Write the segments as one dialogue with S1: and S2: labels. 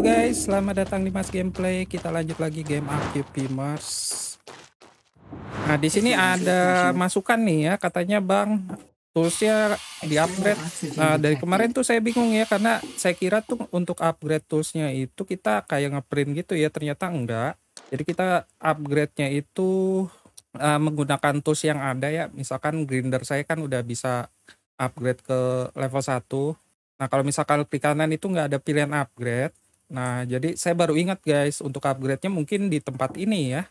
S1: Halo guys, selamat datang di Mas Gameplay. Kita lanjut lagi game RQP Mars. Nah, di sini ada masukan nih ya, katanya Bang toolsnya di upgrade. Nah, dari kemarin tuh saya bingung ya karena saya kira tuh untuk upgrade toolsnya itu kita kayak ngeprint gitu ya, ternyata enggak. Jadi kita upgrade-nya itu uh, menggunakan tools yang ada ya. Misalkan grinder saya kan udah bisa upgrade ke level 1. Nah, kalau misalkan klik kanan itu nggak ada pilihan upgrade. Nah, jadi saya baru ingat guys, untuk upgrade-nya mungkin di tempat ini ya.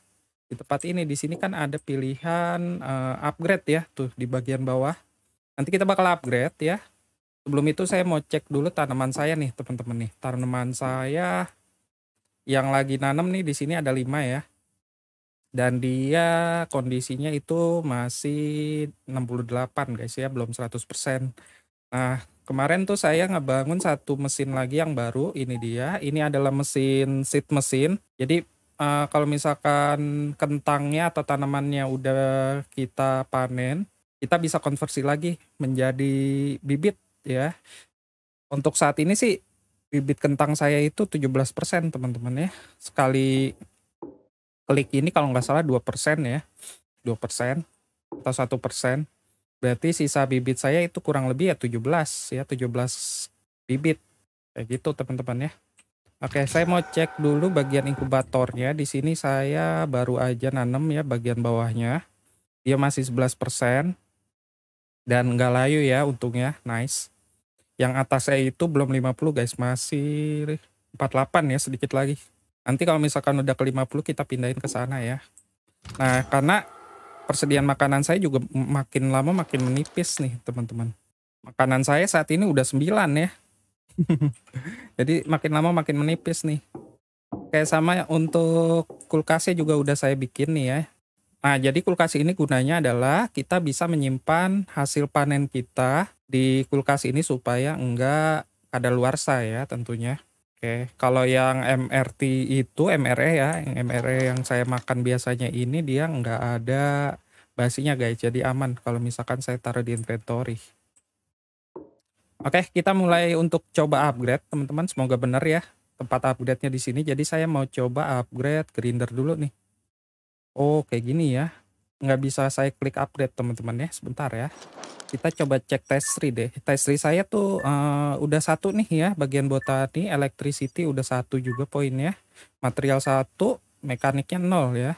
S1: Di tempat ini, di sini kan ada pilihan uh, upgrade ya, tuh di bagian bawah. Nanti kita bakal upgrade ya. Sebelum itu saya mau cek dulu tanaman saya nih teman-teman nih. Tanaman saya yang lagi nanam nih di sini ada 5 ya. Dan dia kondisinya itu masih 68 guys ya, belum 100%. Nah, Kemarin tuh saya ngebangun satu mesin lagi yang baru, ini dia. Ini adalah mesin seed mesin. Jadi uh, kalau misalkan kentangnya atau tanamannya udah kita panen, kita bisa konversi lagi menjadi bibit ya. Untuk saat ini sih bibit kentang saya itu 17% teman-teman ya. Sekali klik ini kalau nggak salah 2% ya. 2% atau 1% Berarti sisa bibit saya itu kurang lebih ya 17 ya 17 bibit. Kayak gitu teman-teman ya. Oke, saya mau cek dulu bagian inkubatornya. Di sini saya baru aja nanem ya bagian bawahnya. Dia masih 11% dan nggak layu ya untungnya. Nice. Yang atas saya itu belum 50 guys, masih 48 ya sedikit lagi. Nanti kalau misalkan udah ke 50 kita pindahin ke sana ya. Nah, karena persediaan makanan saya juga makin lama makin menipis nih teman-teman. Makanan saya saat ini udah 9 ya. Jadi makin lama makin menipis nih. Kayak sama untuk kulkasnya juga udah saya bikin nih ya. Nah, jadi kulkas ini gunanya adalah kita bisa menyimpan hasil panen kita di kulkas ini supaya enggak ada luar saya tentunya. Oke, kalau yang MRT itu MRE ya, yang MRE yang saya makan biasanya ini dia nggak ada basinya guys, jadi aman kalau misalkan saya taruh di inventory. Oke, kita mulai untuk coba upgrade teman-teman, semoga benar ya tempat upgrade-nya di sini. Jadi saya mau coba upgrade grinder dulu nih. Oh, kayak gini ya nggak bisa saya klik upgrade teman-teman ya sebentar ya kita coba cek tree deh tree saya tuh uh, udah satu nih ya bagian botani electricity udah satu juga poinnya material satu mekaniknya nol ya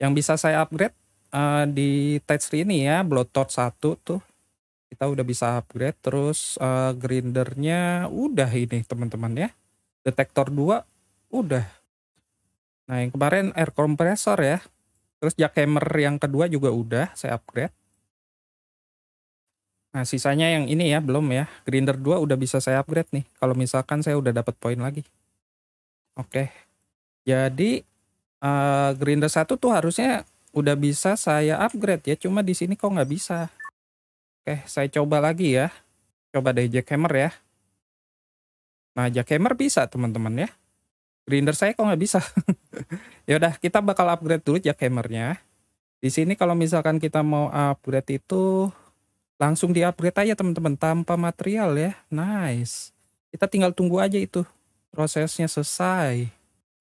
S1: yang bisa saya upgrade uh, di tree ini ya blotot satu tuh kita udah bisa upgrade terus uh, grindernya udah ini teman-teman ya detektor 2 udah nah yang kemarin air compressor ya Terus jackhammer yang kedua juga udah saya upgrade. Nah, sisanya yang ini ya belum ya. Grinder 2 udah bisa saya upgrade nih kalau misalkan saya udah dapat poin lagi. Oke. Jadi uh, grinder 1 tuh harusnya udah bisa saya upgrade ya, cuma di sini kok nggak bisa. Oke, saya coba lagi ya. Coba deh jackhammer ya. Nah, jackhammer bisa teman-teman ya grinder saya kok nggak bisa. ya udah kita bakal upgrade dulu ya kamernya. Di sini kalau misalkan kita mau upgrade itu langsung di upgrade aja teman-teman tanpa material ya. Nice. Kita tinggal tunggu aja itu prosesnya selesai.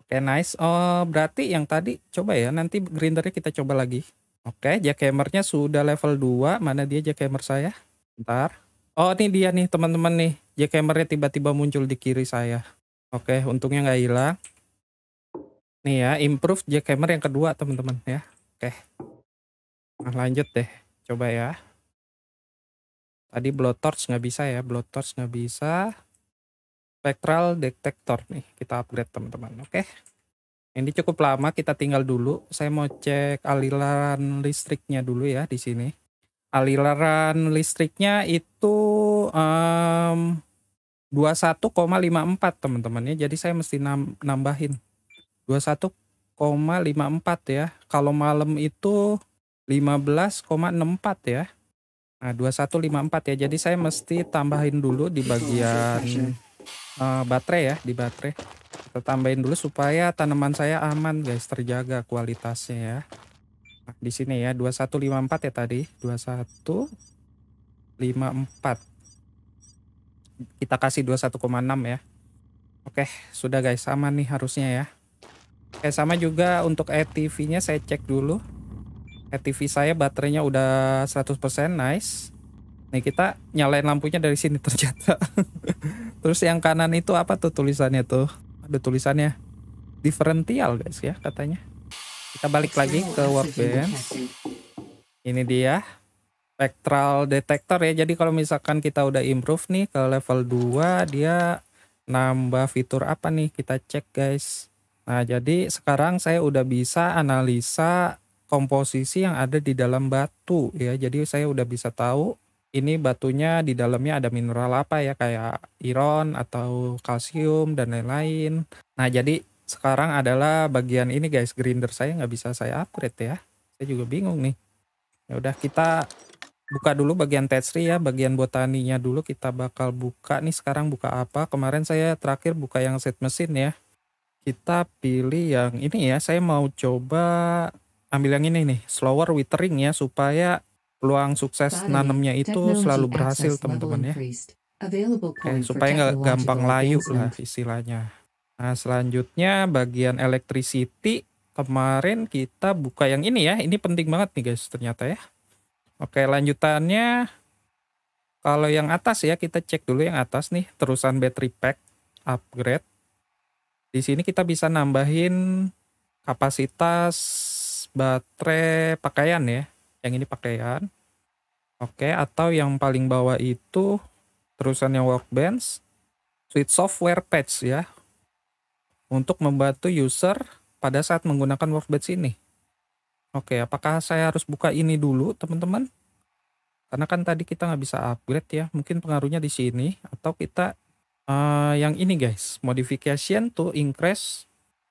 S1: Oke okay, nice. Oh berarti yang tadi coba ya nanti grindernya kita coba lagi. Oke okay, jackhammernya sudah level 2 mana dia jackhammer saya? Bentar. Oh ini dia nih teman-teman nih jackhammernya tiba-tiba muncul di kiri saya. Oke, untungnya nggak hilang. Nih ya, improve jackhammer yang kedua teman-teman ya. Oke. Nah, lanjut deh. Coba ya. Tadi blowtorch nggak bisa ya, blowtorch nggak bisa. Spectral detector nih, kita upgrade teman-teman. Oke. Ini cukup lama, kita tinggal dulu. Saya mau cek aliran listriknya dulu ya di sini. Aliran listriknya itu um, 21,54 teman-teman ya. Jadi saya mesti nambahin 21,54 ya. Kalau malam itu 15,64 ya. Nah, 2154 ya. Jadi saya mesti tambahin dulu di bagian uh, baterai ya, di baterai. Kita tambahin dulu supaya tanaman saya aman guys, terjaga kualitasnya ya. Nah, di sini ya 2154 ya tadi. 2154 kita kasih 21,6 ya oke sudah guys sama nih harusnya ya oke sama juga untuk ATV e nya saya cek dulu ATV e saya baterainya udah 100% nice nih kita nyalain lampunya dari sini ternyata terus yang kanan itu apa tuh tulisannya tuh ada tulisannya differential guys ya katanya kita balik lagi ke workbench ini dia spectral detector ya. Jadi kalau misalkan kita udah improve nih ke level 2 dia nambah fitur apa nih kita cek guys. Nah, jadi sekarang saya udah bisa analisa komposisi yang ada di dalam batu ya. Jadi saya udah bisa tahu ini batunya di dalamnya ada mineral apa ya kayak iron atau kalsium dan lain-lain. Nah jadi sekarang adalah bagian ini guys grinder saya nggak bisa saya upgrade ya. Saya juga bingung nih. Ya udah kita buka dulu bagian tetri ya, bagian botaninya dulu kita bakal buka nih sekarang buka apa. Kemarin saya terakhir buka yang set mesin ya. Kita pilih yang ini ya, saya mau coba ambil yang ini nih, slower withering ya supaya peluang sukses Body, nanamnya itu selalu berhasil teman-teman ya. Okay, supaya nggak gampang layu lah istilahnya. Nah selanjutnya bagian electricity kemarin kita buka yang ini ya, ini penting banget nih guys ternyata ya. Oke, lanjutannya kalau yang atas ya kita cek dulu yang atas nih, terusan battery pack upgrade. Di sini kita bisa nambahin kapasitas baterai pakaian ya. Yang ini pakaian. Oke, atau yang paling bawah itu terusan yang workbench switch software patch ya. Untuk membantu user pada saat menggunakan workbench ini. Oke, apakah saya harus buka ini dulu, teman-teman? Karena kan tadi kita nggak bisa upgrade ya. Mungkin pengaruhnya di sini. Atau kita uh, yang ini guys. Modification to increase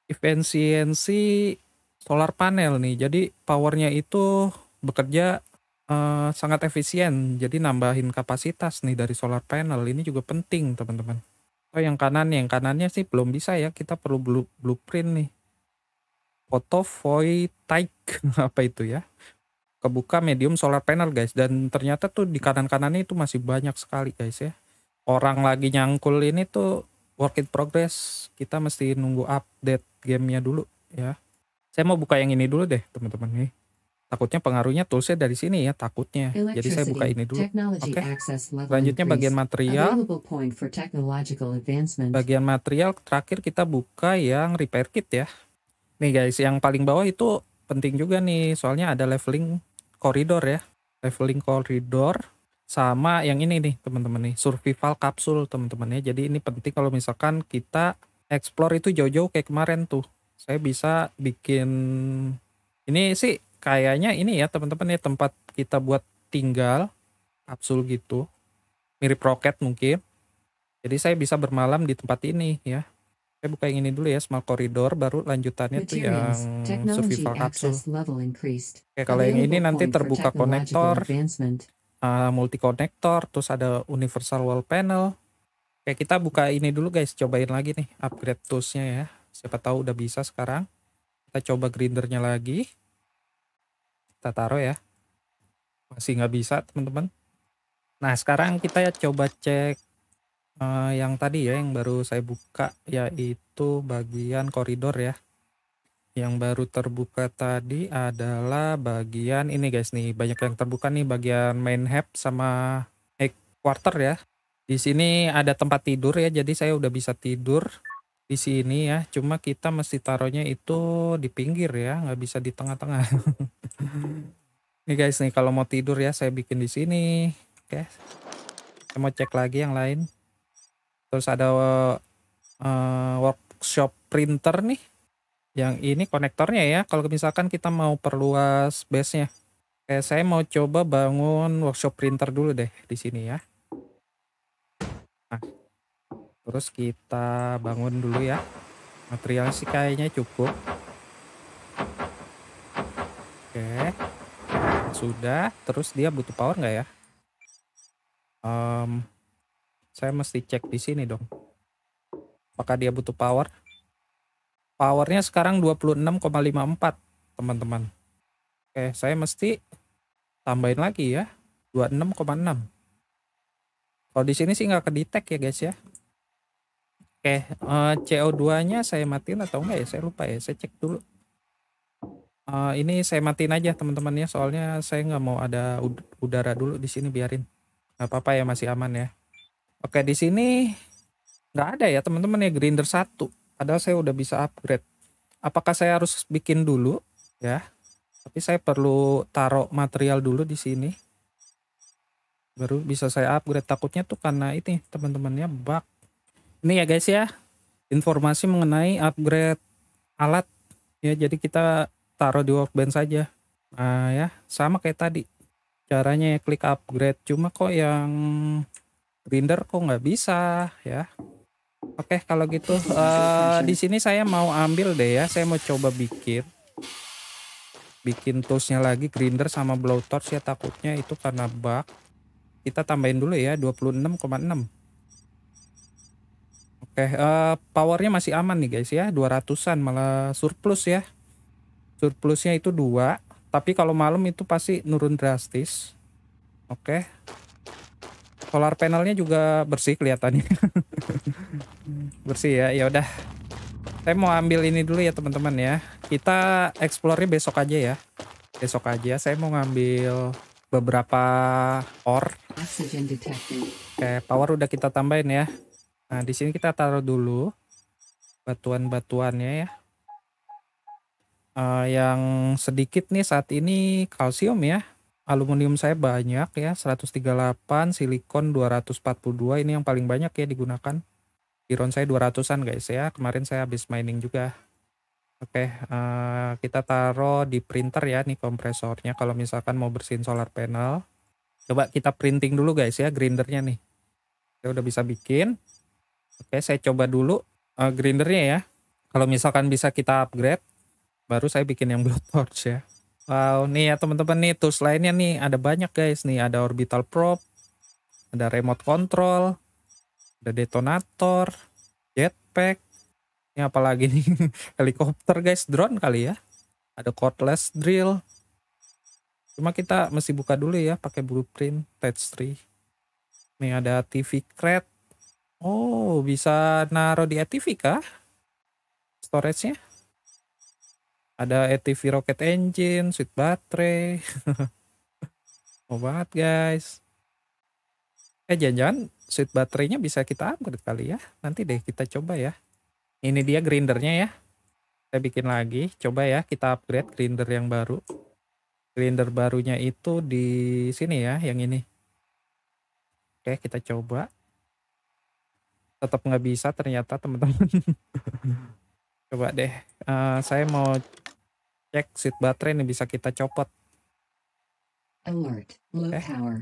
S1: efisiensi solar panel nih. Jadi powernya itu bekerja uh, sangat efisien. Jadi nambahin kapasitas nih dari solar panel. Ini juga penting teman-teman. Oh, yang kanan, yang kanannya sih belum bisa ya. Kita perlu blueprint nih photovoltaik apa itu ya kebuka medium solar panel guys dan ternyata tuh di kanan kanannya itu masih banyak sekali guys ya orang lagi nyangkul ini tuh work in progress kita mesti nunggu update gamenya dulu ya saya mau buka yang ini dulu deh teman-teman nih takutnya pengaruhnya toolsnya dari sini ya takutnya jadi saya buka ini dulu oke okay. lanjutnya bagian material bagian material terakhir kita buka yang repair kit ya Nih guys, yang paling bawah itu penting juga nih, soalnya ada leveling koridor ya. Leveling koridor sama yang ini nih teman-teman nih, survival kapsul teman-teman ya. Jadi ini penting kalau misalkan kita explore itu jauh-jauh kayak kemarin tuh. Saya bisa bikin ini sih kayaknya ini ya teman-teman nih ya, tempat kita buat tinggal kapsul gitu. Mirip roket mungkin. Jadi saya bisa bermalam di tempat ini ya. Saya buka yang ini dulu ya, small corridor, baru lanjutannya tuh yang survival capsule. Oke, kalau yang ini nanti terbuka konektor, uh, multi konektor, terus ada universal wall panel. Oke, kita buka ini dulu guys, cobain lagi nih upgrade toolsnya ya. Siapa tahu udah bisa sekarang. Kita coba grindernya lagi. Kita taruh ya. Masih nggak bisa teman-teman. Nah, sekarang kita ya coba cek uh, yang tadi ya yang baru saya buka yaitu bagian koridor ya yang baru terbuka tadi adalah bagian ini guys nih banyak yang terbuka nih bagian main hub sama egg quarter ya di sini ada tempat tidur ya jadi saya udah bisa tidur di sini ya cuma kita mesti taruhnya itu di pinggir ya nggak bisa di tengah-tengah nih guys nih kalau mau tidur ya saya bikin di sini oke saya mau cek lagi yang lain terus ada uh, workshop printer nih yang ini konektornya ya kalau misalkan kita mau perluas base nya Oke, saya mau coba bangun workshop printer dulu deh di sini ya nah, terus kita bangun dulu ya material sih kayaknya cukup oke sudah terus dia butuh power nggak ya um, saya mesti cek di sini dong. Apakah dia butuh power? Powernya sekarang 26,54 teman-teman. Oke, saya mesti tambahin lagi ya. 26,6. Kalau di sini sih nggak kedetek ya guys ya. Oke, eh, CO2-nya saya matiin atau enggak ya? Saya lupa ya, saya cek dulu. Eh, ini saya matiin aja teman-teman ya, soalnya saya nggak mau ada udara dulu di sini biarin. Nggak apa-apa ya, masih aman ya. Oke, di sini nggak ada ya teman-teman ya grinder satu. Padahal saya udah bisa upgrade. Apakah saya harus bikin dulu ya? Tapi saya perlu taruh material dulu di sini. Baru bisa saya upgrade. Takutnya tuh karena ini teman-temannya bug. Ini ya guys ya. Informasi mengenai upgrade alat ya. Jadi kita taruh di workbench saja. Nah ya, sama kayak tadi. Caranya ya klik upgrade. Cuma kok yang grinder kok nggak bisa ya oke okay, kalau gitu uh, di sini saya mau ambil deh ya saya mau coba bikin bikin toolsnya lagi grinder sama blowtorch ya takutnya itu karena bug kita tambahin dulu ya 26,6 oke okay, uh, eh, powernya masih aman nih guys ya 200an malah surplus ya surplusnya itu dua tapi kalau malam itu pasti nurun drastis oke okay solar panelnya juga bersih kelihatannya bersih ya ya udah saya mau ambil ini dulu ya teman-teman ya kita explore besok aja ya besok aja saya mau ngambil beberapa ore oke power udah kita tambahin ya nah di sini kita taruh dulu batuan-batuannya ya uh, yang sedikit nih saat ini kalsium ya aluminium saya banyak ya 138 silikon 242 ini yang paling banyak ya digunakan iron saya 200an guys ya kemarin saya habis mining juga oke uh, kita taruh di printer ya nih kompresornya kalau misalkan mau bersihin solar panel coba kita printing dulu guys ya grindernya nih saya udah bisa bikin oke saya coba dulu uh, grindernya ya kalau misalkan bisa kita upgrade baru saya bikin yang torch ya Wow, nih ya teman-teman nih tools lainnya nih ada banyak guys nih ada orbital probe, ada remote control, ada detonator, jetpack, ini apalagi nih helikopter guys, drone kali ya, ada cordless drill. Cuma kita mesti buka dulu ya pakai blueprint touch 3. Nih ada TV crate. Oh, bisa naruh di TV kah? Storage-nya? Ada ATV rocket engine, sweet baterai. Mau banget guys. Eh jangan-jangan sweet baterainya bisa kita upgrade kali ya. Nanti deh kita coba ya. Ini dia grindernya ya. Saya bikin lagi. Coba ya kita upgrade grinder yang baru. Grinder barunya itu di sini ya, yang ini. Oke, kita coba. Tetap nggak bisa ternyata teman-teman. coba deh. Uh, saya mau cek seat baterai nih bisa kita copot alert low okay. Eh. power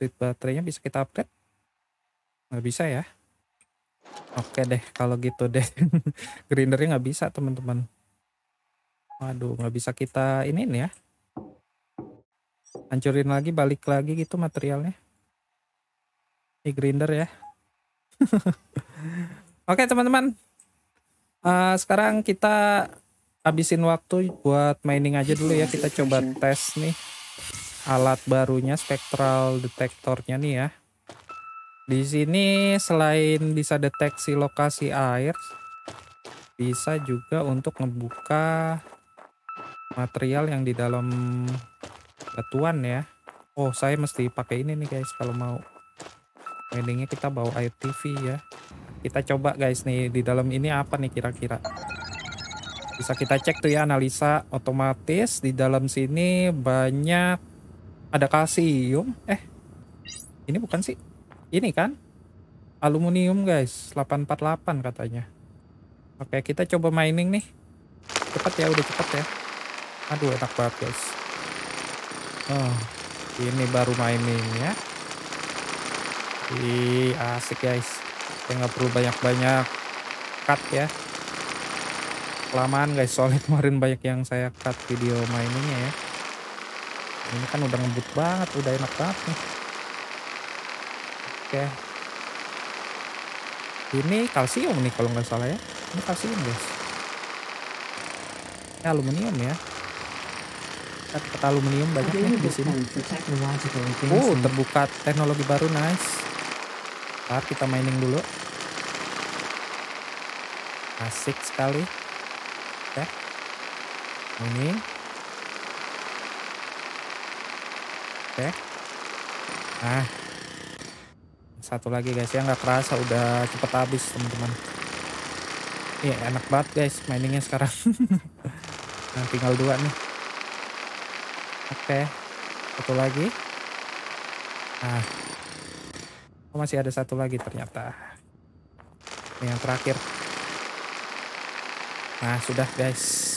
S1: seat baterainya bisa kita upgrade nggak bisa ya oke deh kalau gitu deh grindernya nggak bisa teman-teman waduh nggak bisa kita ini nih ya hancurin lagi balik lagi gitu materialnya Ini grinder ya oke teman-teman uh, sekarang kita habisin waktu buat mining aja dulu ya kita coba iya. tes nih alat barunya spektral detektornya nih ya di sini selain bisa deteksi lokasi air bisa juga untuk membuka material yang di dalam batuan ya oh saya mesti pakai ini nih guys kalau mau miningnya kita bawa air TV ya kita coba guys nih di dalam ini apa nih kira-kira bisa kita cek tuh ya analisa otomatis di dalam sini banyak ada kalsium eh ini bukan sih ini kan aluminium guys 848 katanya oke kita coba mining nih cepet ya udah cepet ya aduh enak banget guys oh, ini baru mining ya Ih, asik guys kita nggak perlu banyak-banyak cut ya kelamaan guys soalnya kemarin banyak yang saya cut video mainnya ya ini kan udah ngebut banget udah enak banget nih oke ini kalsium nih kalau nggak salah ya ini kalsium guys ini aluminium ya kita aluminium banyak nih di sini oh terbuka teknologi baru nice Ntar kita mining dulu asik sekali ini. Oke. Nah. Satu lagi guys ya nggak kerasa udah cepet habis teman-teman. Iya -teman. enak banget guys miningnya sekarang. nah, tinggal dua nih. Oke. Satu lagi. Nah. Oh, masih ada satu lagi ternyata. Ini yang terakhir. Nah, sudah guys.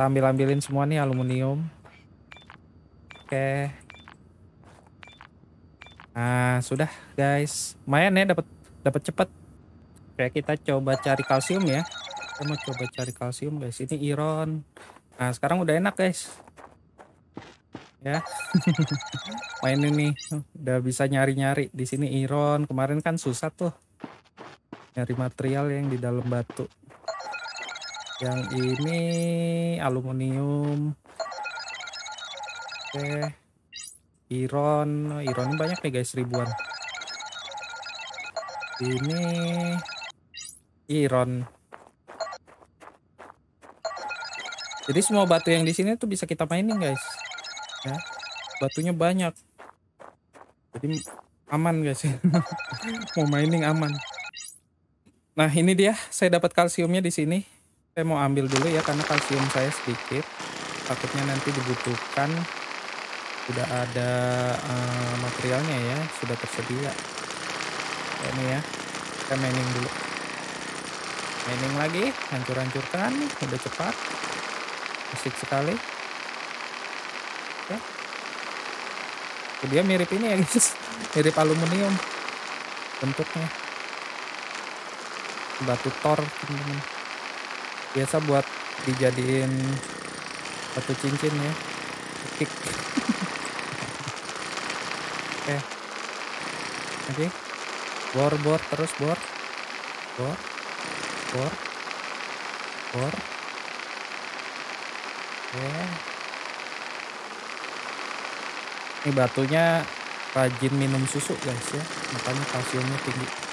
S1: Kita ambil-ambilin semua nih aluminium. Oke. Nah, sudah guys. Lumayan ya dapat dapat cepet. Oke, kita coba cari kalsium ya. Kita mau coba cari kalsium guys. Ini iron. Nah, sekarang udah enak guys. Ya. Main ini udah bisa nyari-nyari. Di sini iron. Kemarin kan susah tuh. Nyari material yang di dalam batu yang ini aluminium oke iron iron ini banyak nih guys ribuan ini iron jadi semua batu yang di sini tuh bisa kita mainin guys ya batunya banyak jadi aman guys mau mining aman nah ini dia saya dapat kalsiumnya di sini saya mau ambil dulu ya karena kalsium saya sedikit takutnya nanti dibutuhkan sudah ada uh, materialnya ya sudah tersedia ini ya kita mining dulu mining lagi hancur-hancurkan udah cepat asik sekali ya dia mirip ini ya guys mirip aluminium bentuknya batu tor teman-teman biasa buat dijadiin satu cincin ya kick oke eh. okay. oke bor bor terus bor bor bor bor oke okay. ini batunya rajin minum susu guys ya makanya kalsiumnya tinggi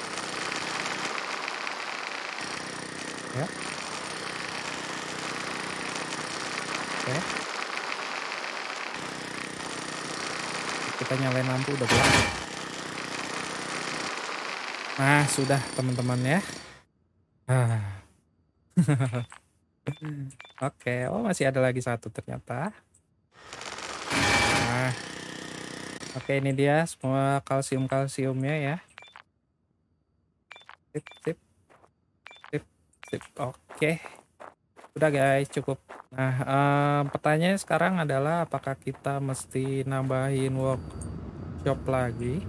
S1: kita nyalain lampu udah pulang nah sudah teman-teman ya ah. oke oh masih ada lagi satu ternyata nah oke ini dia semua kalsium kalsiumnya ya tip tip tip tip oke Udah guys, cukup. Nah, um, pertanyaannya sekarang adalah apakah kita mesti nambahin workshop lagi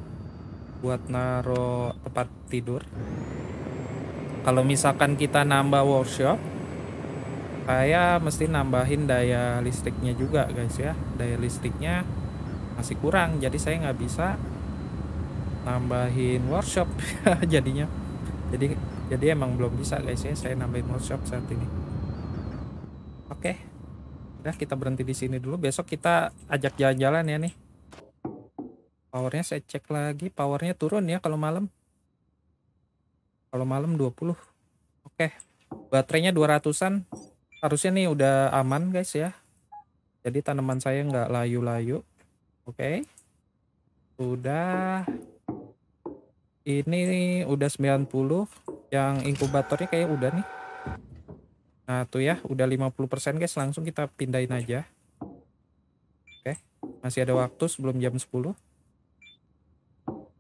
S1: buat naro tempat tidur? Kalau misalkan kita nambah workshop, saya mesti nambahin daya listriknya juga guys ya. Daya listriknya masih kurang, jadi saya nggak bisa nambahin workshop jadinya. Jadi jadi emang belum bisa guys ya saya nambahin workshop saat ini udah kita berhenti di sini dulu besok kita ajak jalan-jalan ya nih powernya saya cek lagi powernya turun ya kalau malam kalau malam 20 oke baterainya 200an harusnya nih udah aman guys ya jadi tanaman saya nggak layu-layu oke okay. sudah ini udah 90 yang inkubatornya kayak udah nih Nah, tuh ya, udah 50% guys, langsung kita pindahin aja. Oke, masih ada waktu sebelum jam 10.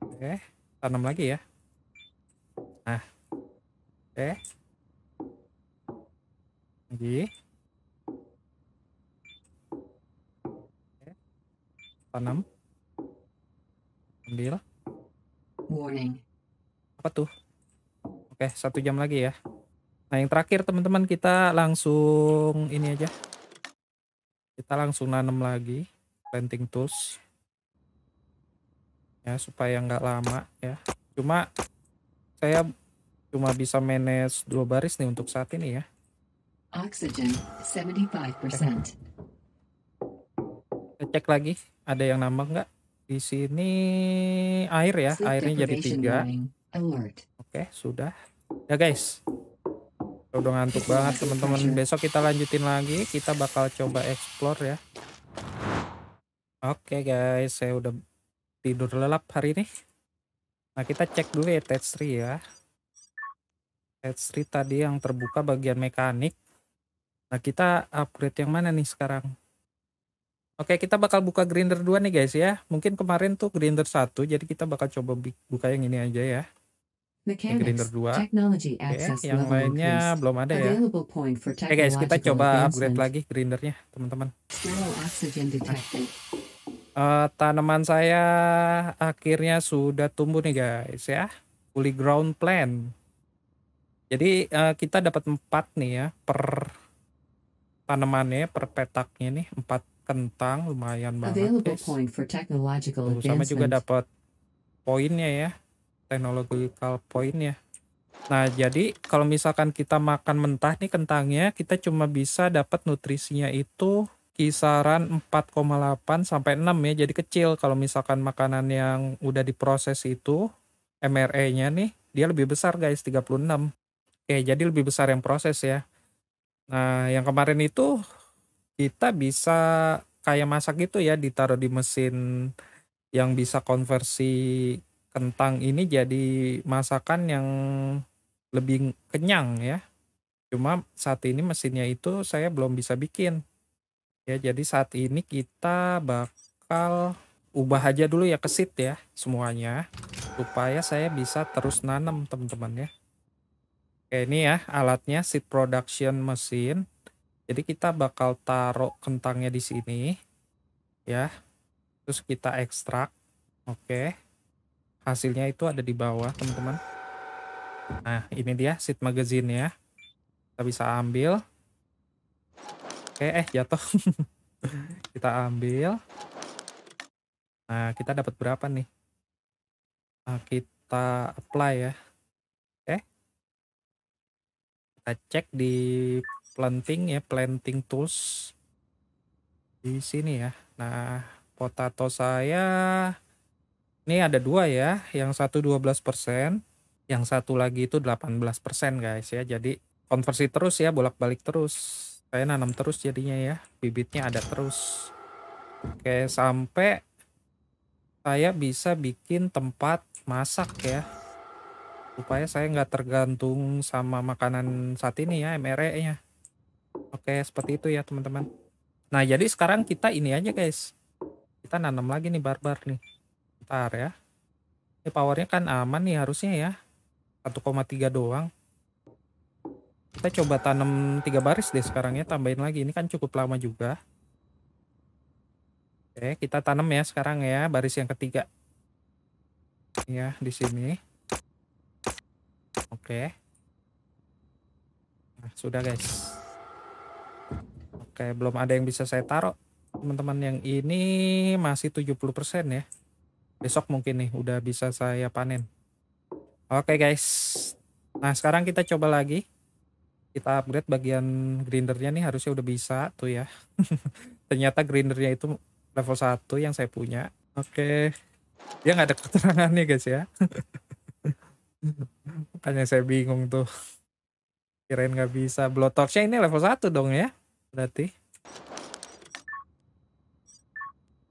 S1: Oke, tanam lagi ya. Nah. Oke. Lagi. Oke. Tanam. Ambil. Warning. Apa tuh? Oke, satu jam lagi ya. Nah, yang terakhir teman-teman kita langsung ini aja. Kita langsung nanam lagi planting tools. Ya, supaya nggak lama ya. Cuma saya cuma bisa manage dua baris nih untuk saat ini ya. Oxygen 75%. Kita cek lagi ada yang nama nggak? Di sini air ya, airnya jadi tiga. Oke, okay, sudah. Ya guys, udah ngantuk banget teman-teman besok kita lanjutin lagi kita bakal coba explore ya oke okay, guys saya udah tidur lelap hari ini nah kita cek dulu ya test ya test tadi yang terbuka bagian mekanik nah kita upgrade yang mana nih sekarang Oke, okay, kita bakal buka grinder 2 nih guys ya. Mungkin kemarin tuh grinder 1, jadi kita bakal coba buka yang ini aja ya. Mechanics, Technology Access okay, yang lainnya increased. belum ada ya. Oke okay, guys, kita coba upgrade lagi grindernya, teman-teman. Uh, tanaman saya akhirnya sudah tumbuh nih guys ya. Fully ground plan. Jadi uh, kita dapat 4 nih ya per tanamannya per petaknya nih 4 kentang lumayan banget guys. Tuh, sama juga dapat poinnya ya technological point ya. Nah, jadi kalau misalkan kita makan mentah nih kentangnya, kita cuma bisa dapat nutrisinya itu kisaran 4,8 sampai 6 ya. Jadi kecil kalau misalkan makanan yang udah diproses itu MRE-nya nih, dia lebih besar guys, 36. Oke, jadi lebih besar yang proses ya. Nah, yang kemarin itu kita bisa kayak masak gitu ya, ditaruh di mesin yang bisa konversi kentang ini jadi masakan yang lebih kenyang ya. Cuma saat ini mesinnya itu saya belum bisa bikin. Ya, jadi saat ini kita bakal ubah aja dulu ya ke seed ya semuanya supaya saya bisa terus nanam teman-teman ya. Oke, ini ya alatnya seed production mesin. Jadi kita bakal taruh kentangnya di sini ya. Terus kita ekstrak. Oke hasilnya itu ada di bawah teman-teman nah ini dia seat magazine ya kita bisa ambil oke eh jatuh kita ambil nah kita dapat berapa nih nah, kita apply ya oke kita cek di planting ya planting tools di sini ya nah potato saya ini ada dua ya, yang satu 12 persen, yang satu lagi itu 18 persen guys ya. Jadi konversi terus ya, bolak-balik terus. Saya nanam terus jadinya ya, bibitnya ada terus. Oke, sampai saya bisa bikin tempat masak ya. Supaya saya nggak tergantung sama makanan saat ini ya, MRE-nya. Oke, seperti itu ya teman-teman. Nah, jadi sekarang kita ini aja guys. Kita nanam lagi nih barbar nih. Bentar ya. Ini powernya kan aman nih harusnya ya. 1,3 doang. Kita coba tanam 3 baris deh sekarang ya. Tambahin lagi. Ini kan cukup lama juga. Oke, kita tanam ya sekarang ya. Baris yang ketiga. Ya, di sini. Oke. Nah, sudah guys. Oke, belum ada yang bisa saya taruh. Teman-teman yang ini masih 70% ya besok mungkin nih udah bisa saya panen oke okay, guys nah sekarang kita coba lagi kita upgrade bagian grindernya nih harusnya udah bisa tuh ya ternyata grindernya itu level 1 yang saya punya oke okay. dia nggak ada keterangan nih guys ya makanya saya bingung tuh kirain nggak bisa blotoknya ini level 1 dong ya berarti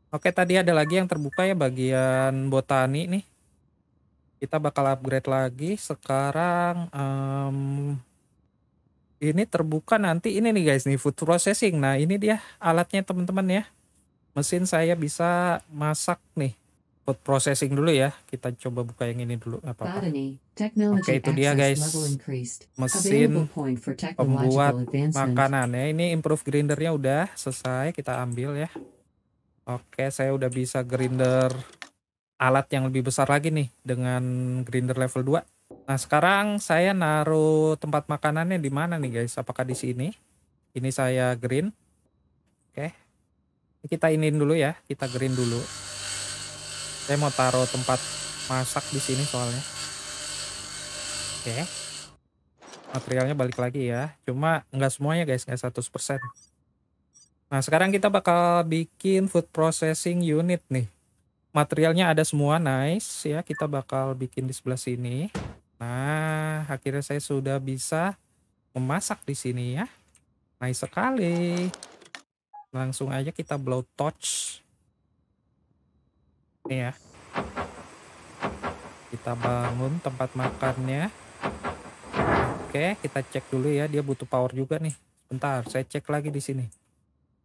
S1: Oke, tadi ada lagi yang terbuka ya bagian botani nih. Kita bakal upgrade lagi. Sekarang um, ini terbuka nanti ini nih guys nih food processing. Nah, ini dia alatnya teman-teman ya. Mesin saya bisa masak nih. Food processing dulu ya. Kita coba buka yang ini dulu apa apa. Oke, itu dia guys. Mesin pembuat makanan ya. Ini improve grindernya udah selesai, kita ambil ya. Oke, saya udah bisa grinder alat yang lebih besar lagi nih dengan grinder level 2. Nah, sekarang saya naruh tempat makanannya di mana nih, guys? Apakah di sini? Ini saya green. Oke. Kita inin dulu ya, kita green dulu. Saya mau taruh tempat masak di sini soalnya. Oke. Materialnya balik lagi ya. Cuma nggak semuanya, guys, nggak 100%. Nah, sekarang kita bakal bikin food processing unit nih. Materialnya ada semua, nice ya. Kita bakal bikin di sebelah sini. Nah, akhirnya saya sudah bisa memasak di sini ya. Nice sekali. Langsung aja kita blow torch. Nih ya. Kita bangun tempat makannya. Oke, kita cek dulu ya. Dia butuh power juga nih. Bentar, saya cek lagi di sini.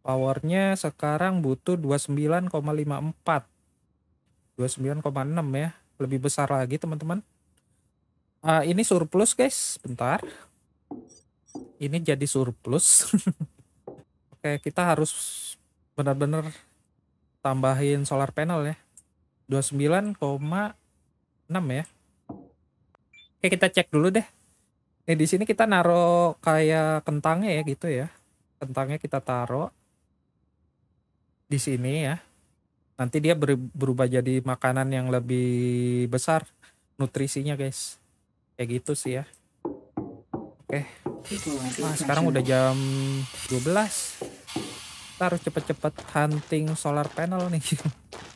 S1: Powernya sekarang butuh 29,54. 29,6 ya. Lebih besar lagi teman-teman. Uh, ini surplus guys. Bentar. Ini jadi surplus. Oke kita harus benar-benar tambahin solar panel ya. 29,6 ya. Oke kita cek dulu deh. Nih di sini kita naruh kayak kentangnya ya gitu ya. Kentangnya kita taruh di sini ya nanti dia berubah jadi makanan yang lebih besar nutrisinya guys kayak gitu sih ya oke nah, sekarang udah jam 12 kita harus cepet-cepet hunting solar panel nih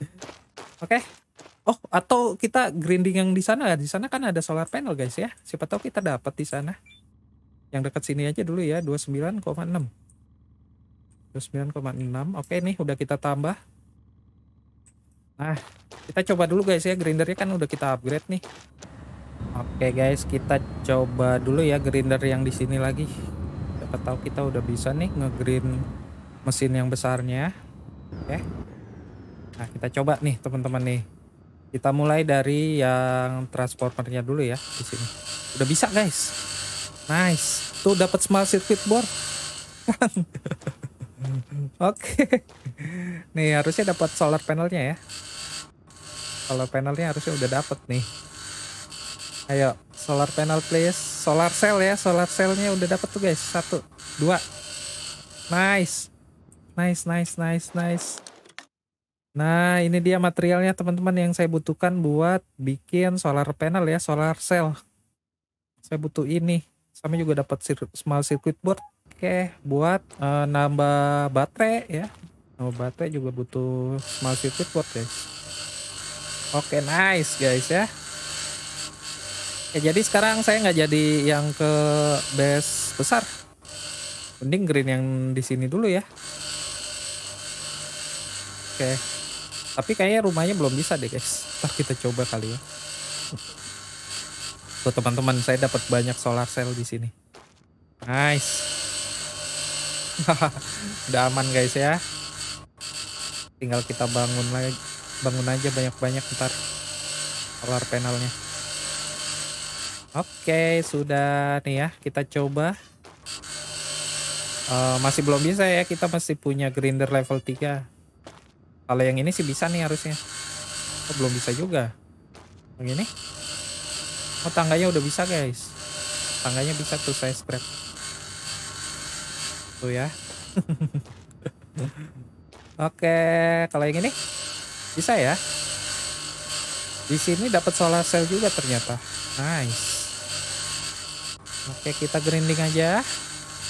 S1: oke oh atau kita grinding yang di sana di sana kan ada solar panel guys ya siapa tahu kita dapat di sana yang dekat sini aja dulu ya 29,6 29,6 oke nih udah kita tambah nah kita coba dulu guys ya grindernya kan udah kita upgrade nih oke guys kita coba dulu ya grinder yang di sini lagi siapa tahu kita udah bisa nih ngegreen mesin yang besarnya oke nah kita coba nih teman-teman nih kita mulai dari yang transformernya dulu ya di sini udah bisa guys nice tuh dapat smart circuit board kan? Oke. Okay. Nih harusnya dapat solar panelnya ya. Solar panelnya harusnya udah dapat nih. Ayo solar panel please. Solar cell ya. Solar cellnya udah dapat tuh guys. Satu, dua. Nice. Nice, nice, nice, nice. Nah ini dia materialnya teman-teman yang saya butuhkan buat bikin solar panel ya. Solar cell. Saya butuh ini. Sama juga dapat small circuit board dipakai buat uh, nambah baterai ya nambah baterai juga butuh small circuit ya. guys oke okay, nice guys ya ya jadi sekarang saya nggak jadi yang ke base besar mending green yang di sini dulu ya oke okay. tapi kayaknya rumahnya belum bisa deh guys Ntar kita coba kali ya Buat teman-teman saya dapat banyak solar cell di sini nice udah aman guys ya tinggal kita bangun lagi bangun aja banyak-banyak ntar solar panelnya oke sudah nih ya kita coba uh, masih belum bisa ya kita masih punya grinder level 3 kalau yang ini sih bisa nih harusnya oh, belum bisa juga begini oh tangganya udah bisa guys tangganya bisa tuh saya scrap satu ya. Oke, kalau yang ini bisa ya. Di sini dapat solar cell juga ternyata. Nice. Oke, kita grinding aja.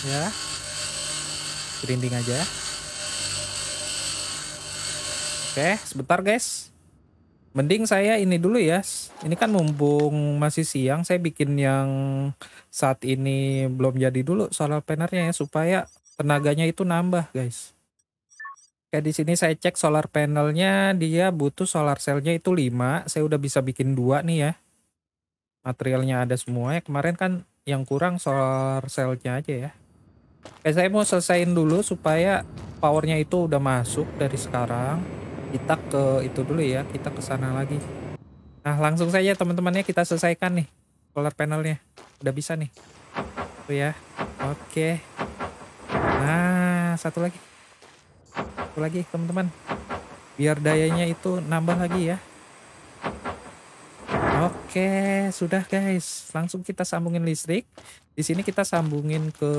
S1: Ya. Grinding aja. Oke, sebentar guys. Mending saya ini dulu ya. Ini kan mumpung masih siang, saya bikin yang saat ini belum jadi dulu solar panelnya ya supaya tenaganya itu nambah guys kayak di sini saya cek solar panelnya dia butuh solar cellnya itu 5 saya udah bisa bikin dua nih ya materialnya ada semua ya kemarin kan yang kurang solar cellnya aja ya Oke saya mau selesaiin dulu supaya powernya itu udah masuk dari sekarang kita ke itu dulu ya kita ke sana lagi nah langsung saja teman-temannya kita selesaikan nih solar panelnya udah bisa nih tuh ya oke satu lagi. Satu lagi, teman-teman. Biar dayanya itu nambah lagi ya. Oke, sudah guys. Langsung kita sambungin listrik. Di sini kita sambungin ke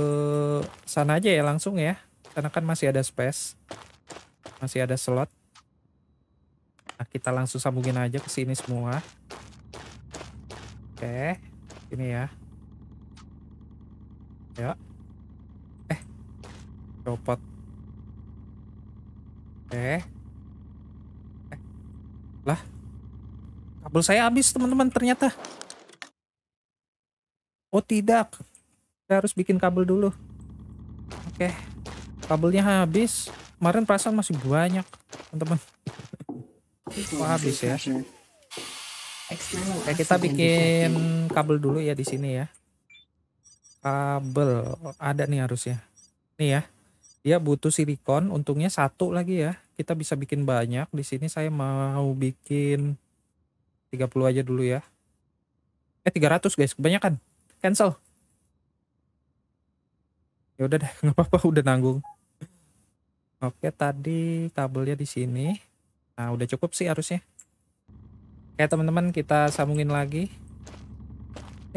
S1: sana aja ya langsung ya. Karena kan masih ada space. Masih ada slot. Nah, kita langsung sambungin aja ke sini semua. Oke. Ini ya. Ya copot eh eh lah kabel saya habis teman-teman ternyata oh tidak saya harus bikin kabel dulu oke kabelnya habis kemarin perasaan masih banyak teman-teman Wah, habis ya Oke, kita bikin kabel dulu ya di sini ya. Kabel ada nih harusnya. Nih ya dia ya, butuh silikon untungnya satu lagi ya kita bisa bikin banyak di sini saya mau bikin 30 aja dulu ya eh 300 guys kebanyakan cancel ya udah deh nggak apa-apa udah nanggung oke tadi kabelnya di sini nah udah cukup sih harusnya oke teman-teman kita sambungin lagi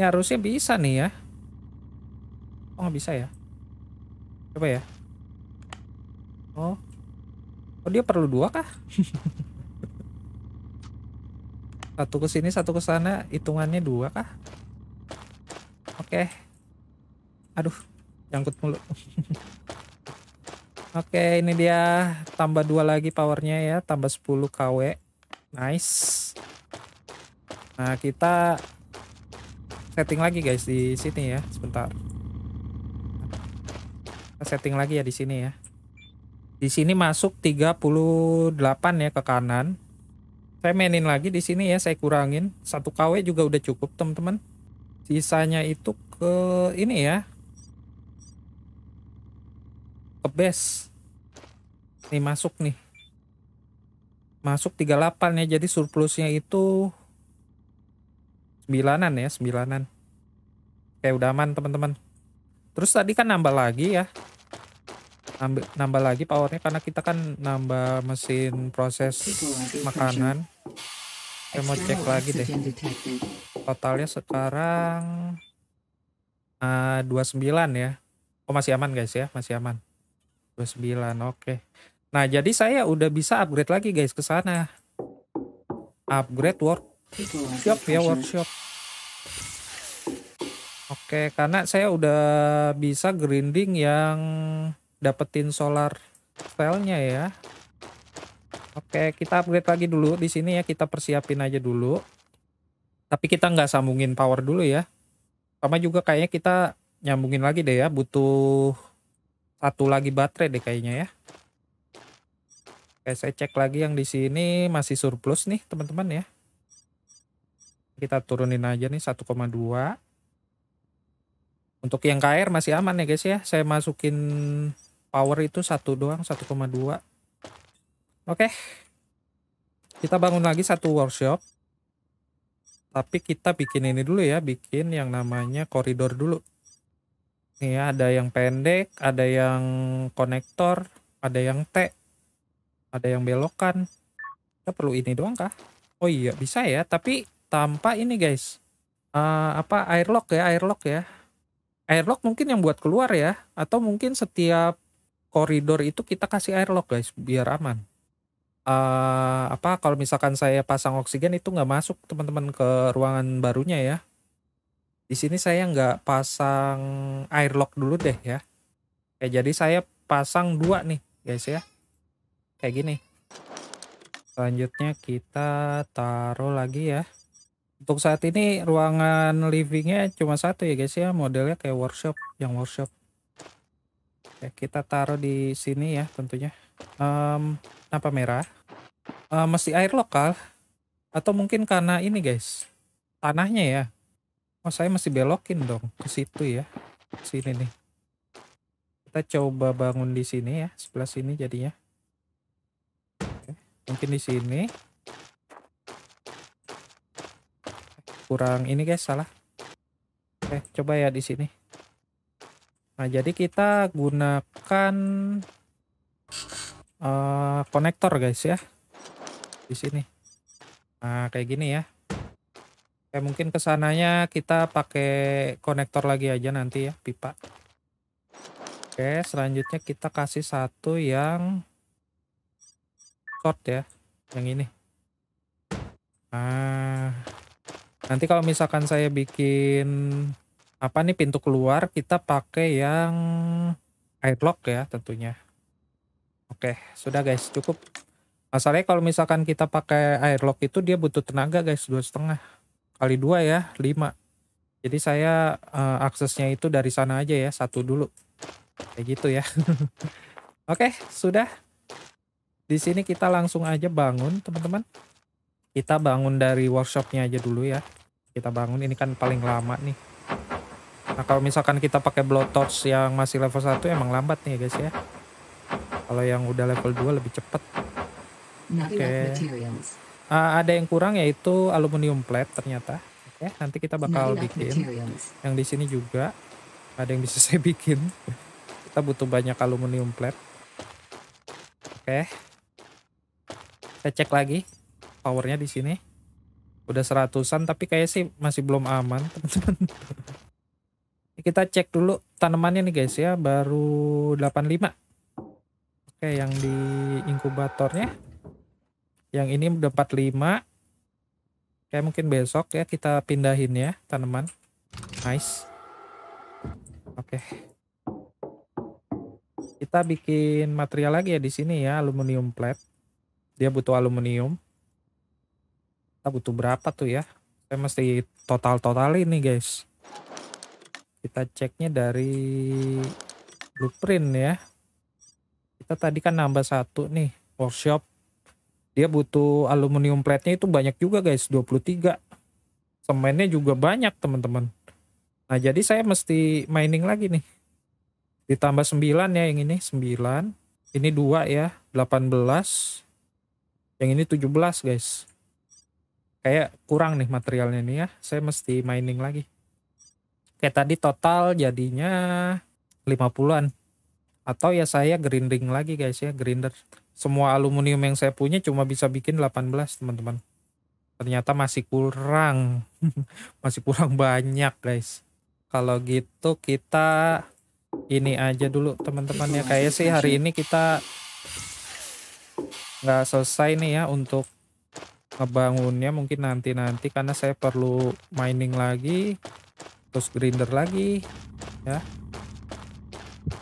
S1: ini harusnya bisa nih ya oh nggak bisa ya coba ya Oh. Oh dia perlu dua kah? satu ke sini, satu ke sana, hitungannya dua kah? Oke. Okay. Aduh, nyangkut mulu. Oke, okay, ini dia tambah dua lagi powernya ya, tambah 10 KW. Nice. Nah, kita setting lagi guys di sini ya, sebentar. Kita setting lagi ya di sini ya. Di sini masuk 38 ya ke kanan. Saya mainin lagi di sini ya, saya kurangin. satu KW juga udah cukup, teman-teman. Sisanya itu ke ini ya. Ke base. Nih masuk nih. Masuk 38 ya, jadi surplusnya itu sembilanan ya, sembilanan. Kayak udah aman, teman-teman. Terus tadi kan nambah lagi ya nambah, nambah lagi powernya karena kita kan nambah mesin proses makanan saya mau cek lagi deh totalnya sekarang uh, ah, 29 ya oh masih aman guys ya masih aman 29 oke okay. nah jadi saya udah bisa upgrade lagi guys ke sana upgrade workshop ya workshop Oke, karena saya udah bisa grinding yang dapetin solar cellnya ya. Oke, kita upgrade lagi dulu di sini ya. Kita persiapin aja dulu. Tapi kita nggak sambungin power dulu ya. Sama juga kayaknya kita nyambungin lagi deh ya. Butuh satu lagi baterai deh kayaknya ya. Oke, saya cek lagi yang di sini masih surplus nih teman-teman ya. Kita turunin aja nih 1,2. Untuk yang KR masih aman ya guys ya. Saya masukin power itu satu doang 1,2 oke okay. kita bangun lagi satu workshop tapi kita bikin ini dulu ya bikin yang namanya koridor dulu nih ya ada yang pendek ada yang konektor ada yang T ada yang belokan kita perlu ini doang kah oh iya bisa ya tapi tanpa ini guys uh, apa airlock ya airlock ya airlock mungkin yang buat keluar ya atau mungkin setiap koridor itu kita kasih airlock guys biar aman uh, apa kalau misalkan saya pasang oksigen itu nggak masuk teman-teman ke ruangan barunya ya di sini saya nggak pasang airlock dulu deh ya Oke, jadi saya pasang dua nih guys ya kayak gini selanjutnya kita taruh lagi ya untuk saat ini ruangan livingnya cuma satu ya guys ya modelnya kayak workshop yang workshop Oke, kita taruh di sini ya tentunya. Um, apa merah? Uh, masih air lokal atau mungkin karena ini guys tanahnya ya. Oh saya masih belokin dong ke situ ya. Sini nih. Kita coba bangun di sini ya sebelah sini jadinya. Oke, mungkin di sini. Kurang ini guys salah. Oke, coba ya di sini. Nah, jadi kita gunakan uh, konektor guys ya. Di sini. Nah, kayak gini ya. Kayak mungkin kesananya kita pakai konektor lagi aja nanti ya, pipa. Oke, selanjutnya kita kasih satu yang short ya. Yang ini. Nah, nanti kalau misalkan saya bikin apa nih pintu keluar kita pakai yang airlock ya tentunya. Oke, sudah guys, cukup. Masalahnya kalau misalkan kita pakai airlock itu dia butuh tenaga guys, dua setengah kali dua ya, lima Jadi saya uh, aksesnya itu dari sana aja ya, satu dulu. Kayak gitu ya. Oke, sudah. Di sini kita langsung aja bangun, teman-teman. Kita bangun dari workshopnya aja dulu ya. Kita bangun, ini kan paling lama nih. Nah kalau misalkan kita pakai blowtorch yang masih level 1 emang lambat nih ya guys ya. Kalau yang udah level 2 lebih cepat. Nah, Oke. Okay. Ya, uh, ah, ada yang kurang yaitu aluminium plate ternyata. Oke, okay, nanti kita nah, bakal bikin. Ya, yang di sini juga ada yang bisa saya bikin. kita butuh banyak aluminium plate. Oke. Okay. Saya cek lagi powernya di sini. Udah seratusan tapi kayaknya sih masih belum aman, teman-teman kita cek dulu tanamannya nih guys ya baru 85 oke yang di inkubatornya yang ini udah 45 kayak mungkin besok ya kita pindahin ya tanaman nice oke kita bikin material lagi ya di sini ya aluminium plate dia butuh aluminium kita butuh berapa tuh ya saya mesti total totalin nih guys kita ceknya dari blueprint ya. Kita tadi kan nambah satu nih workshop. Dia butuh aluminium plate-nya itu banyak juga guys, 23. Semennya juga banyak teman-teman. Nah jadi saya mesti mining lagi nih. Ditambah 9 ya yang ini, 9. Ini 2 ya, 18. Yang ini 17 guys. Kayak kurang nih materialnya nih ya. Saya mesti mining lagi. Kayak tadi total jadinya 50-an. Atau ya saya grinding lagi guys ya, grinder. Semua aluminium yang saya punya cuma bisa bikin 18 teman-teman. Ternyata masih kurang. masih kurang banyak guys. Kalau gitu kita ini aja dulu teman-teman ya. kayak sih hari ini kita nggak selesai nih ya untuk ngebangunnya mungkin nanti-nanti karena saya perlu mining lagi terus grinder lagi ya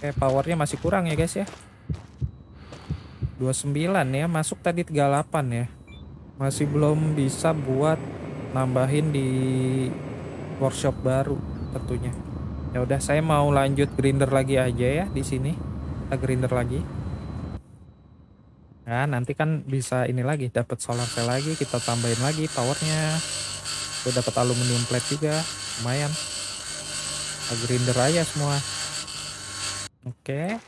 S1: oke eh, powernya masih kurang ya guys ya 29 ya masuk tadi 38 ya masih belum bisa buat nambahin di workshop baru tentunya ya udah saya mau lanjut grinder lagi aja ya di sini kita grinder lagi nah nanti kan bisa ini lagi dapat solar cell lagi kita tambahin lagi powernya udah dapat aluminium plate juga lumayan kita grinder aja semua oke okay.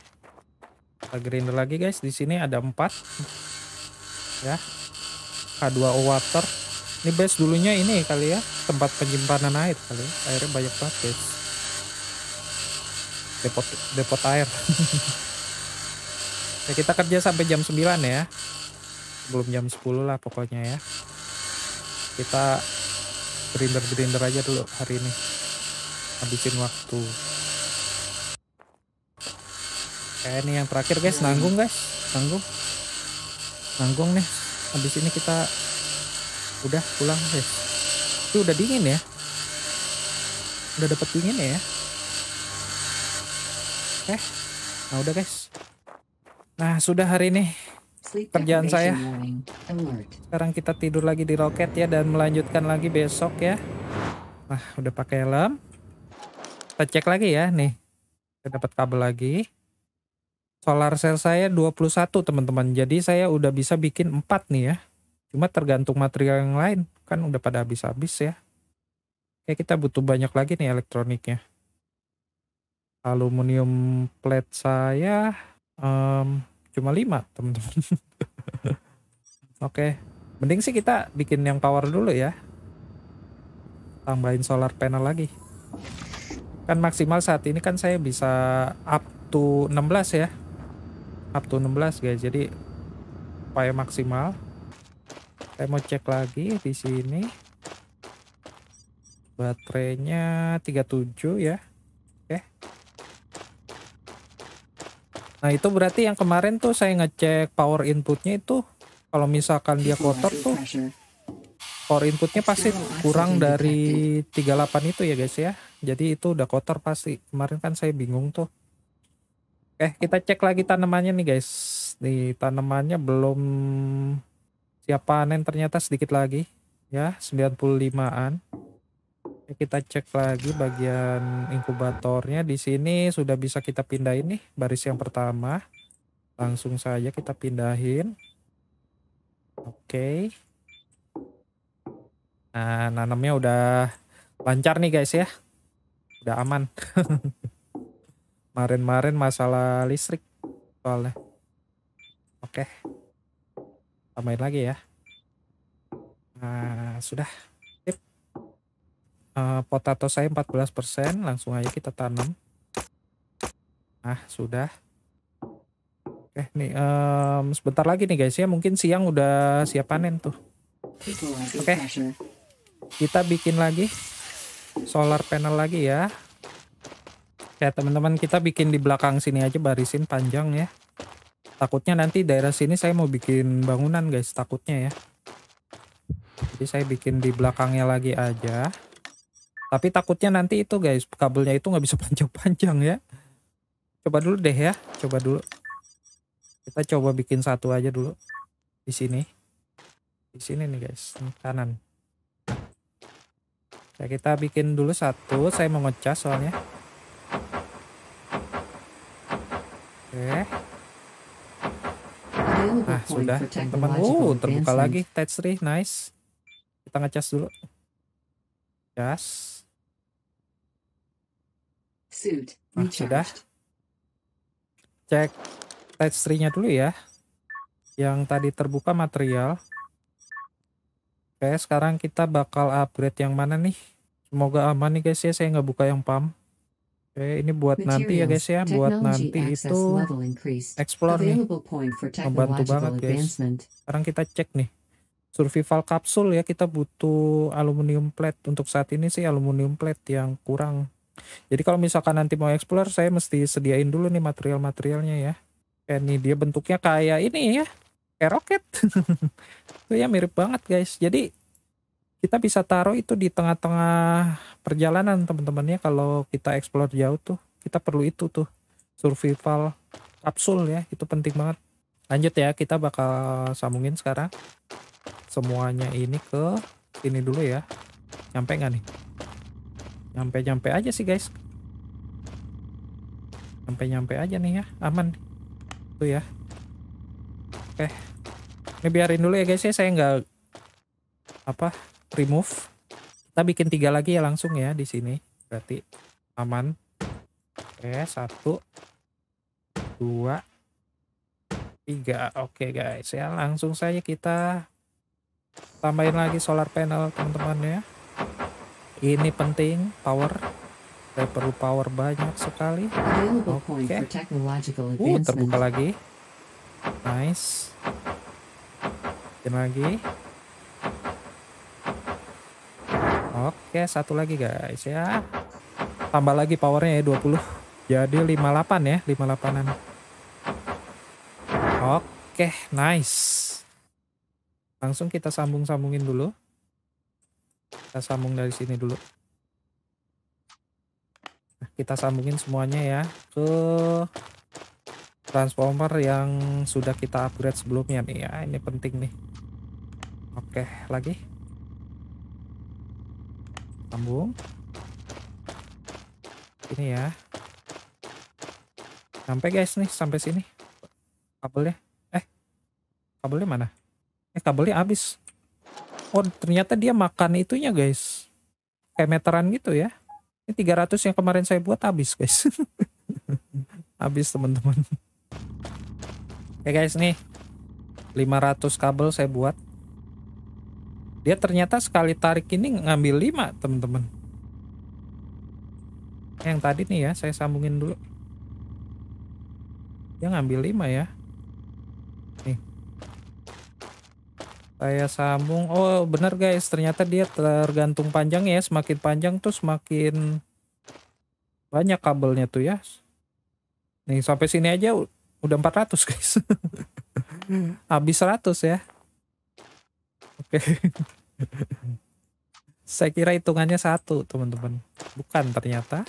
S1: kita grinder lagi guys di sini ada empat ya K2O water ini base dulunya ini kali ya tempat penyimpanan air kali ya. airnya banyak banget guys depot depot air ya kita kerja sampai jam 9 ya belum jam 10 lah pokoknya ya kita grinder grinder aja dulu hari ini habisin waktu kayak ini yang terakhir guys nanggung guys nanggung nanggung nih habis ini kita udah pulang guys itu udah dingin ya udah dapet dingin ya oke eh, nah udah guys nah sudah hari ini kerjaan saya sekarang kita tidur lagi di roket ya dan melanjutkan lagi besok ya nah udah pakai helm kita cek lagi ya nih. Kita dapat kabel lagi. Solar cell saya 21 teman-teman. Jadi saya udah bisa bikin 4 nih ya. Cuma tergantung material yang lain. Kan udah pada habis-habis ya. Oke kita butuh banyak lagi nih elektroniknya. Aluminium plate saya um, cuma 5 teman-teman. Oke. Mending sih kita bikin yang power dulu ya. Tambahin solar panel lagi kan maksimal saat ini kan saya bisa up to 16 ya up to 16 guys jadi upaya maksimal saya mau cek lagi di sini baterainya 37 ya oke nah itu berarti yang kemarin tuh saya ngecek power inputnya itu kalau misalkan dia kotor tuh power inputnya pasti kurang dari 38 itu ya guys ya jadi itu udah kotor pasti kemarin kan saya bingung tuh eh kita cek lagi tanamannya nih guys di tanamannya belum siap panen ternyata sedikit lagi ya 95an ya, kita cek lagi bagian inkubatornya di sini sudah bisa kita pindahin nih baris yang pertama langsung saja kita pindahin oke nah nanamnya udah lancar nih guys ya udah aman kemarin-marin masalah listrik soalnya oke tambahin lagi ya nah sudah Sip. uh, potato saya 14% langsung aja kita tanam nah sudah oke nih um, sebentar lagi nih guys ya mungkin siang udah siap panen tuh oke okay. kita bikin lagi solar panel lagi ya. Ya teman-teman kita bikin di belakang sini aja barisin panjang ya. Takutnya nanti daerah sini saya mau bikin bangunan guys takutnya ya. Jadi saya bikin di belakangnya lagi aja. Tapi takutnya nanti itu guys kabelnya itu nggak bisa panjang-panjang ya. Coba dulu deh ya, coba dulu. Kita coba bikin satu aja dulu di sini. Di sini nih guys, kanan. Oke, ya, kita bikin dulu satu saya mau ngecas soalnya oke nah sudah teman teman uh, wow terbuka lagi touch tree nice kita ngecas dulu cas nah sudah cek touch tree nya dulu ya yang tadi terbuka material Oke, sekarang kita bakal upgrade yang mana nih? Semoga aman nih guys ya, saya nggak buka yang pam. Oke, ini buat Materials, nanti ya guys ya, buat nanti itu explore nih. Membantu banget guys. Sekarang kita cek nih. Survival kapsul ya, kita butuh aluminium plate. Untuk saat ini sih aluminium plate yang kurang. Jadi kalau misalkan nanti mau explore, saya mesti sediain dulu nih material-materialnya ya. Eh ini dia bentuknya kayak ini ya, kayak roket. Itu ya mirip banget guys. Jadi kita bisa taruh itu di tengah-tengah perjalanan teman-teman ya kalau kita explore jauh tuh kita perlu itu tuh survival kapsul ya itu penting banget lanjut ya kita bakal sambungin sekarang semuanya ini ke sini dulu ya nyampe nggak nih nyampe nyampe aja sih guys nyampe nyampe aja nih ya aman tuh ya oke ini biarin dulu ya guys ya saya nggak apa remove. Kita bikin tiga lagi ya langsung ya di sini. Berarti aman. Oke, satu, dua, tiga. Oke guys, ya langsung saja kita tambahin lagi solar panel teman-teman ya. Ini penting, power. Saya perlu power banyak sekali. Oke. Uh, terbuka lagi. Nice. Bikin lagi. Oke, satu lagi guys ya. Tambah lagi powernya ya 20. Jadi 58 ya, 58-an. Oke, nice. Langsung kita sambung-sambungin dulu. Kita sambung dari sini dulu. Nah, kita sambungin semuanya ya ke transformer yang sudah kita upgrade sebelumnya nih ya. Ini penting nih. Oke, lagi sambung ini ya sampai guys nih sampai sini kabelnya eh kabelnya mana eh kabelnya habis oh ternyata dia makan itunya guys kayak meteran gitu ya ini 300 yang kemarin saya buat habis guys habis teman-teman oke guys nih 500 kabel saya buat dia ternyata sekali tarik ini ngambil 5, teman-teman. Yang tadi nih ya, saya sambungin dulu. Dia ngambil 5 ya. Nih. Saya sambung. Oh, bener guys, ternyata dia tergantung panjang ya. Semakin panjang tuh semakin banyak kabelnya tuh ya. Nih, sampai sini aja udah 400 guys. Habis 100 ya. Saya kira hitungannya satu, teman-teman. Bukan ternyata.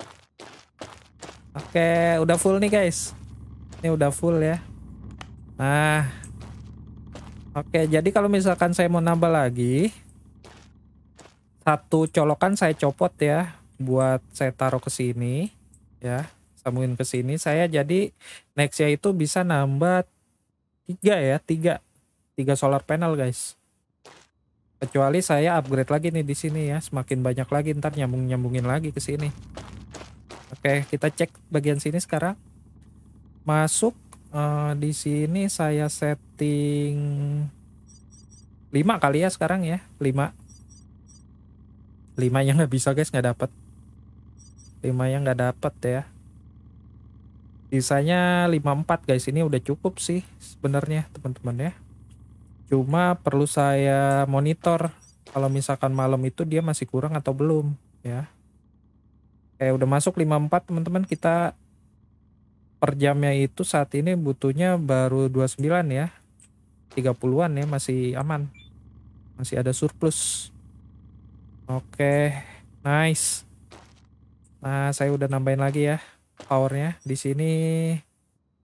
S1: Oke, udah full nih guys. Ini udah full ya. Nah. Oke, jadi kalau misalkan saya mau nambah lagi satu colokan saya copot ya buat saya taruh ke sini ya. Sambungin ke sini saya jadi nextnya itu bisa nambah tiga ya, tiga 3 solar panel guys kecuali saya upgrade lagi nih di sini ya semakin banyak lagi ntar nyambung nyambungin lagi ke sini oke kita cek bagian sini sekarang masuk uh, di sini saya setting 5 kali ya sekarang ya 5 5 yang nggak bisa guys nggak dapat 5 yang nggak dapet ya sisanya 54 guys ini udah cukup sih sebenarnya teman-teman ya Cuma perlu saya monitor kalau misalkan malam itu dia masih kurang atau belum ya. Kayak udah masuk 54 teman-teman kita per jamnya itu saat ini butuhnya baru 29 ya. 30-an ya masih aman. Masih ada surplus. Oke, nice. Nah, saya udah nambahin lagi ya powernya. Di sini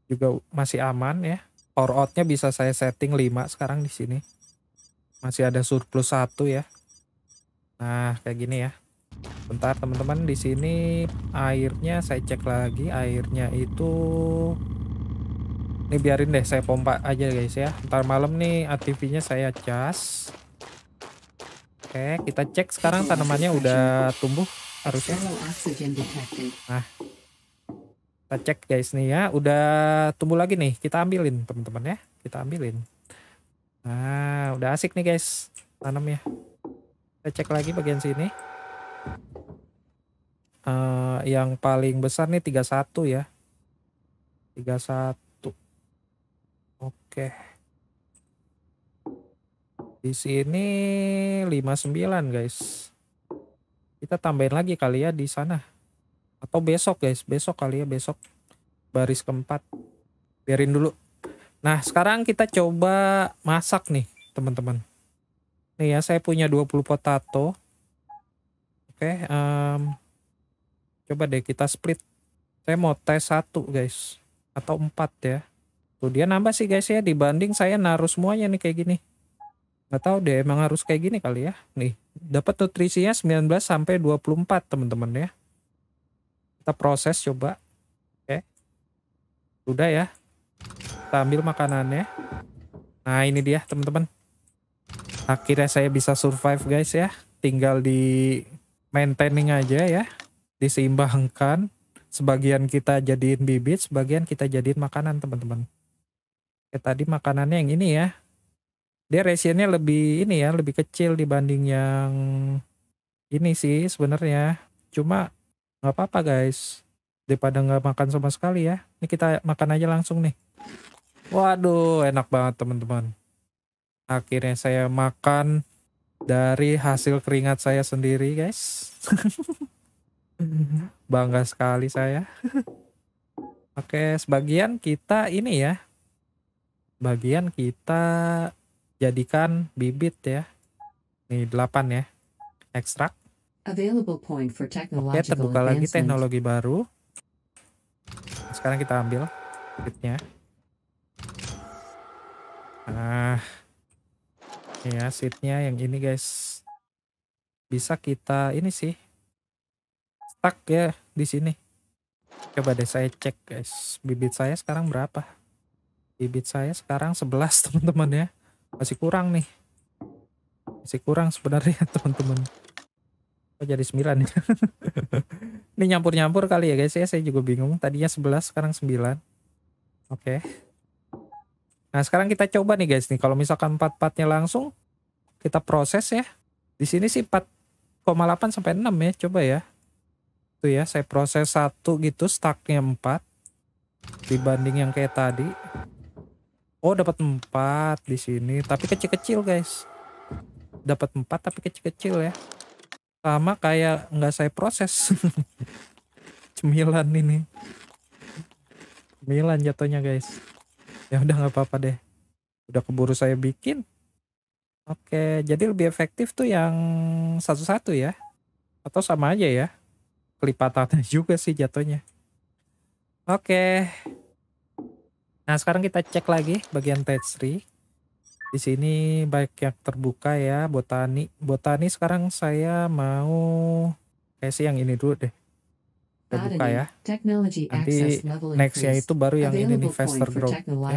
S1: juga masih aman ya. Power outnya bisa saya setting 5 sekarang di sini. Masih ada surplus satu ya. Nah, kayak gini ya. Bentar teman-teman di sini airnya saya cek lagi airnya itu ini biarin deh saya pompa aja guys ya. Ntar malam nih ATV-nya saya cas. Oke, kita cek sekarang tanamannya udah tumbuh harusnya. Nah, kita cek guys nih ya, udah tumbuh lagi nih. Kita ambilin teman-teman ya, kita ambilin. Nah, udah asik nih guys tanam ya Kita cek lagi bagian sini. Uh, yang paling besar nih 31 ya. 31. Oke. Di sini 59 guys. Kita tambahin lagi kali ya di sana atau besok guys besok kali ya besok baris keempat biarin dulu nah sekarang kita coba masak nih teman-teman nih ya saya punya 20 potato oke um, coba deh kita split saya mau tes satu guys atau empat ya tuh dia nambah sih guys ya dibanding saya naruh semuanya nih kayak gini nggak tahu deh emang harus kayak gini kali ya nih dapat nutrisinya 19 sampai 24 teman-teman ya kita proses coba oke udah ya kita ambil makanannya nah ini dia teman-teman akhirnya saya bisa survive guys ya tinggal di maintaining aja ya diseimbangkan sebagian kita jadiin bibit sebagian kita jadiin makanan teman-teman ya tadi makanannya yang ini ya dia resinnya lebih ini ya lebih kecil dibanding yang ini sih sebenarnya cuma nggak apa-apa guys daripada nggak makan sama sekali ya ini kita makan aja langsung nih waduh enak banget teman-teman akhirnya saya makan dari hasil keringat saya sendiri guys bangga sekali saya oke sebagian kita ini ya bagian kita jadikan bibit ya nih 8 ya ekstrak Available point terbuka lagi teknologi baru. Sekarang kita ambil duitnya. Ah. Ya, seatnya yang ini guys. Bisa kita ini sih. Stuck ya di sini. Coba deh saya cek guys. Bibit saya sekarang berapa? Bibit saya sekarang 11 teman-teman ya. Masih kurang nih. Masih kurang sebenarnya teman-teman. Oh, jadi 9 ya. Ini nyampur-nyampur kali ya guys ya. Saya juga bingung. Tadinya 11 sekarang 9. Oke. Okay. Nah sekarang kita coba nih guys nih. Kalau misalkan 4-4-nya langsung. Kita proses ya. Di sini sih 4,8 sampai 6 ya. Coba ya. Tuh ya. Saya proses satu gitu. stucknya 4. Dibanding yang kayak tadi. Oh dapat 4 di sini. Tapi kecil-kecil guys. Dapat 4 tapi kecil-kecil ya sama kayak nggak saya proses cemilan ini cemilan jatuhnya guys ya udah nggak apa-apa deh udah keburu saya bikin oke jadi lebih efektif tuh yang satu-satu ya atau sama aja ya kelipatannya juga sih jatuhnya oke nah sekarang kita cek lagi bagian page di sini baik yang terbuka ya, botani. Botani sekarang saya mau kayak sih yang ini dulu deh. Terbuka ya. Nanti nextnya itu baru yang ini nih faster growth. Ya.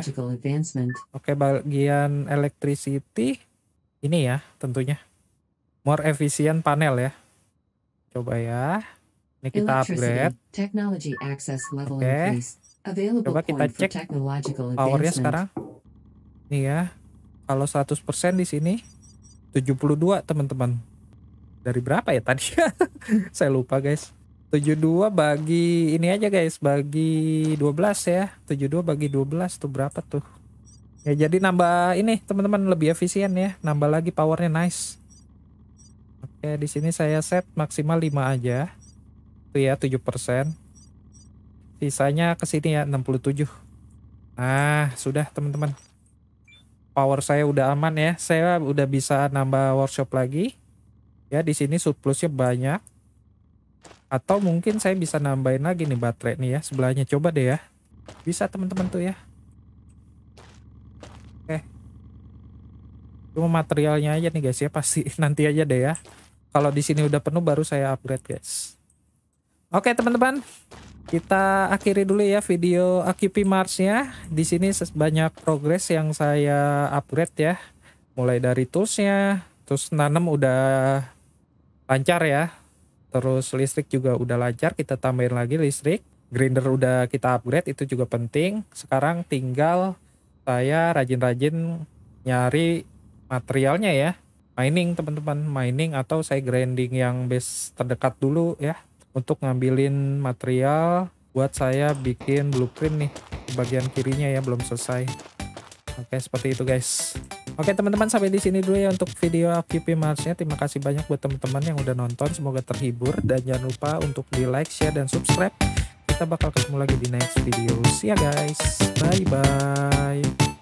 S1: Oke, bagian electricity ini ya tentunya. More efficient panel ya. Coba ya. Ini kita upgrade. Technology access level Oke. Okay. Coba kita cek powernya sekarang. Ini ya. Kalau 100% di sini 72 teman-teman. Dari berapa ya tadi? Saya lupa guys. 72 bagi ini aja guys, bagi 12 ya. 72 bagi 12 tuh berapa tuh? Ya jadi nambah ini teman-teman lebih efisien ya. Nambah lagi powernya nice. Oke, di sini saya set maksimal 5 aja. Itu ya 7%. Sisanya ke sini ya 67. Nah, sudah teman-teman power saya udah aman ya. Saya udah bisa nambah workshop lagi. Ya, di sini surplusnya banyak. Atau mungkin saya bisa nambahin lagi nih baterai nih ya sebelahnya. Coba deh ya. Bisa teman-teman tuh ya. Oke. Cuma materialnya aja nih guys ya. Pasti nanti aja deh ya. Kalau di sini udah penuh baru saya upgrade guys. Oke teman-teman, kita akhiri dulu ya video AQP mars ya. Di sini banyak progres yang saya upgrade ya. Mulai dari tools terus nanam udah lancar ya. Terus listrik juga udah lancar, kita tambahin lagi listrik. Grinder udah kita upgrade, itu juga penting. Sekarang tinggal saya rajin-rajin nyari materialnya ya. Mining teman-teman, mining atau saya grinding yang base terdekat dulu ya untuk ngambilin material buat saya bikin blueprint nih bagian kirinya ya belum selesai oke seperti itu guys Oke teman-teman sampai di sini dulu ya untuk video AVP Marsnya. Terima kasih banyak buat teman-teman yang udah nonton. Semoga terhibur dan jangan lupa untuk di like, share, dan subscribe. Kita bakal ketemu lagi di next video. See ya guys. Bye bye.